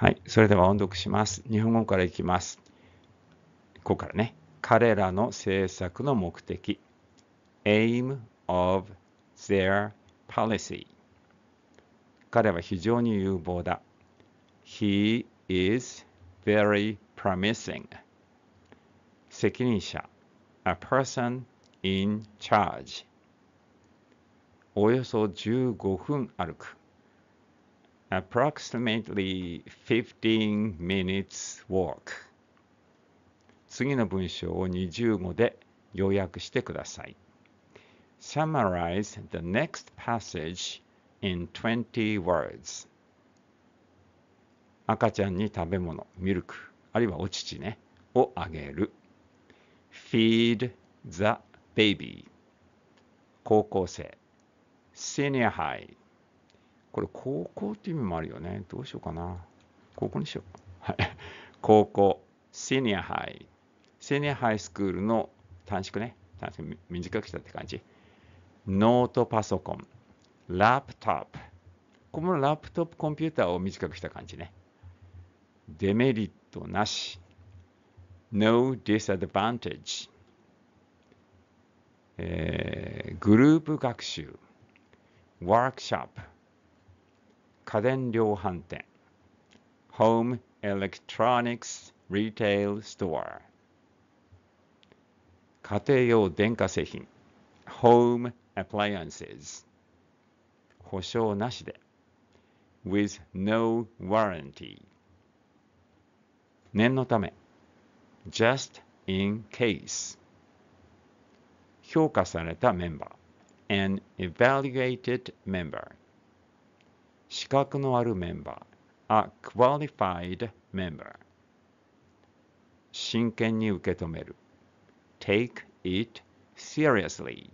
はい、それでは音読します。日本語からいきます。ここからね。彼らの政策の目的。aim of their policy 彼は非常に有望だ。He is very promising. 責任者 A person in charge およそ15分歩く approximately 15 minutes walk 次の文章を20語で要約してください。Summarize the next passage in 20 words 赤ちゃんに食べ物、ミルク、あるいはお乳ね、をあげる。feed the baby 高校生 senior high これ高校って意味もあるよね。どうしようかな。高校にしよう。はい。高校、セニアハイ。セニアハイスクールの短縮ね。短縮短くしたって感じ。ノートパソコン。ラップトップ。このラップトップコンピューターを短くした感じね。デメリットなし。No disadvantage、えー、グループ学習。ワークショップ。家電量販店 Home Electronics Retail Store 家庭用電化製品 Home Appliances 保証なしで with no warranty 念のため just in case 評価されたメンバー an evaluated member 資格のあるメンバー、a qualified member。真剣に受け止める。take it seriously